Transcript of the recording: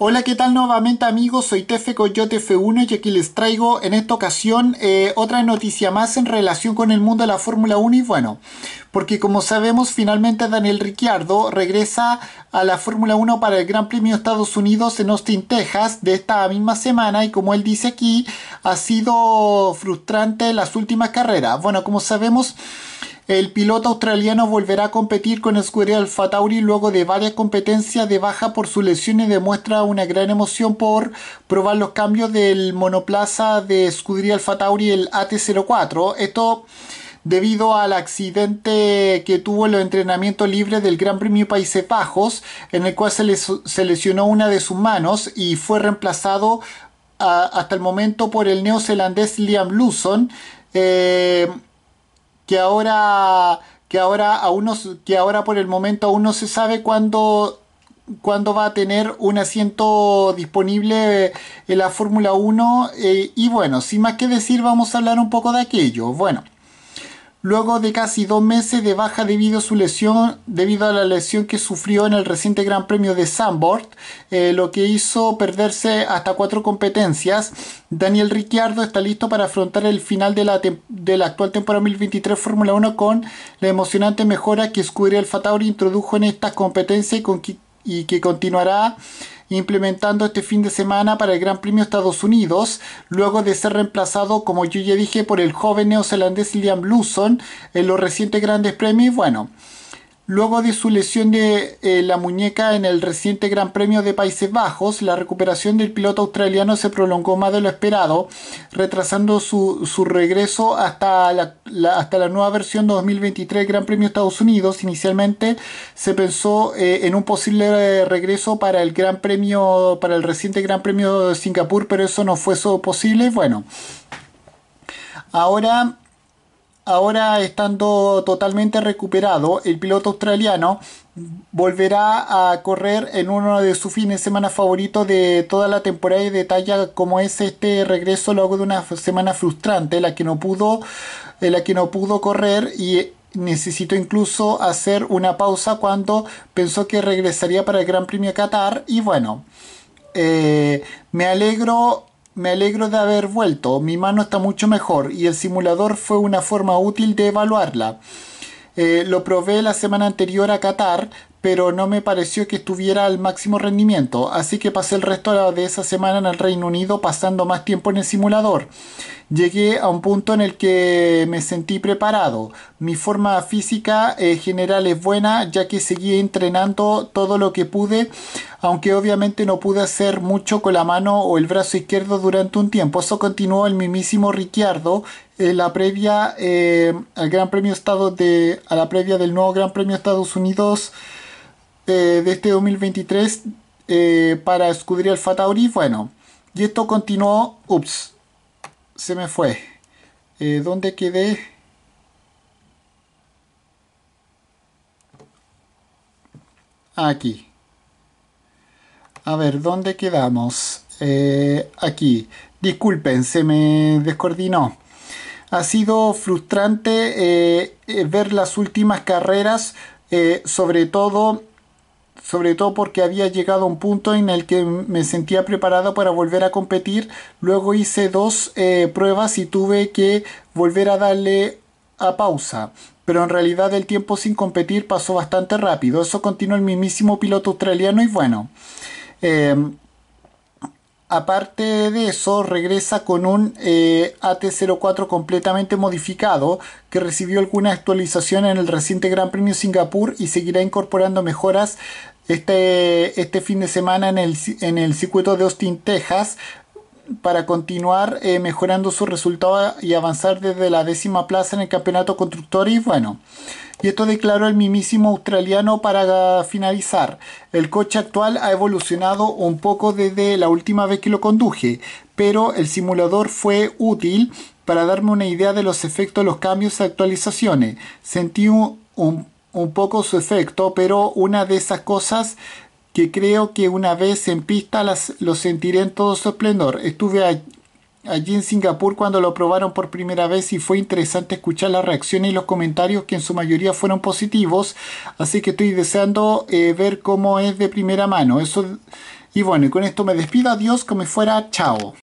Hola, ¿qué tal nuevamente amigos? Soy Tefe Coyote F1 y aquí les traigo en esta ocasión eh, otra noticia más en relación con el mundo de la Fórmula 1 y bueno, porque como sabemos finalmente Daniel Ricciardo regresa a la Fórmula 1 para el Gran Premio de Estados Unidos en Austin, Texas de esta misma semana y como él dice aquí ha sido frustrante las últimas carreras. Bueno, como sabemos... El piloto australiano volverá a competir con Escudería Alfa Tauri luego de varias competencias de baja por su lesión y demuestra una gran emoción por probar los cambios del monoplaza de Escudería Alfa Tauri, el AT04. Esto debido al accidente que tuvo en los entrenamientos libres del Gran Premio Países Bajos, en el cual se, lesionó una de sus manos y fue reemplazado ah, hasta el momento por el neozelandés Liam Lawson. Eh, que ahora que ahora que ahora por el momento aún no se sabe cuándo cuándo va a tener un asiento disponible eh, en la Fórmula 1 eh, y bueno, sin más que decir vamos a hablar un poco de aquello. Bueno, luego de casi dos meses de baja debido a su lesión, debido a la lesión que sufrió en el reciente Gran Premio de Sandboard, eh, lo que hizo perderse hasta cuatro competencias. Daniel Ricciardo está listo para afrontar el final de la, la actual temporada 2023 Fórmula 1 con la emocionante mejora que Scuderia Alfa Tauri introdujo en estas competencias y que continuará implementando este fin de semana para el Gran Premio Estados Unidos, luego de ser reemplazado, como yo ya dije, por el joven neozelandés Liam Lawson en los recientes grandes premios. Bueno, Luego de su lesión de eh, la muñeca en el reciente Gran Premio de Países Bajos, la recuperación del piloto australiano se prolongó más de lo esperado, retrasando su, su regreso hasta la, hasta la, nueva versión 2023 Gran Premio Estados Unidos. Inicialmente se pensó eh, en un posible eh, regreso para el Gran Premio, para el reciente Gran Premio de Singapur, pero eso no fue posible. Bueno, ahora ahora estando totalmente recuperado, el piloto australiano volverá a correr en uno de sus fines de semana favoritos de toda la temporada y detalla cómo es este regreso luego de una semana frustrante, la que no pudo, la que no pudo correr y necesitó incluso hacer una pausa cuando pensó que regresaría para el Gran Premio Qatar y bueno, eh, me alegro me alegro de haber vuelto, mi mano está mucho mejor y el simulador fue una forma útil de evaluarla. Eh, lo probé la semana anterior a Qatar, pero no me pareció que estuviera al máximo rendimiento, así que pasé el resto de esa semana en el Reino Unido pasando más tiempo en el simulador llegué a un punto en el que me sentí preparado. Mi forma física eh, general es buena ya que seguí entrenando todo lo que pude, aunque obviamente no pude hacer mucho con la mano o el brazo izquierdo durante un tiempo. Eso continuó el mismísimo Ricciardo en la previa eh, al Gran Premio Estado de a la previa del nuevo Gran Premio Estados Unidos eh, de este 2023 para escudrir el Fatauri Bueno, y esto continuó, ups, se me fue. Eh, ¿Dónde quedé? Aquí. A ver, ¿dónde quedamos? Eh, aquí. Disculpen, se me descoordinó. Ha sido frustrante eh, ver las últimas carreras, sobre todo sobre todo porque había llegado a un punto en el que me sentía preparado para volver a competir. Luego hice dos eh, pruebas y tuve que volver a darle a pausa. Pero en realidad el tiempo sin competir pasó bastante rápido. Eso continuó el mismísimo piloto australiano y bueno. Eh, Aparte de eso, regresa con un eh, AT-04 completamente modificado que recibió alguna actualización en el reciente Gran Premio Singapur y seguirá incorporando mejoras este, este fin de semana en el, en el circuito de Austin, Texas, para continuar eh, mejorando su resultado y avanzar desde la décima plaza en el campeonato constructor y bueno. Y esto declaró el mismísimo australiano para finalizar. El coche actual ha evolucionado un poco desde la última vez que lo conduje, pero el simulador fue útil para darme una idea de los efectos de los cambios y actualizaciones. Sentí un poco su efecto, pero una de esas cosas que creo que una vez en pista las, lo sentiré en todo su esplendor. Estuve allí en Singapur cuando lo probaron por primera vez y fue interesante escuchar las reacciones y los comentarios que en su mayoría fueron positivos. Así que estoy deseando eh, ver cómo es de primera mano. Eso, y bueno, y con esto me despido. Adiós, como fuera. Chao.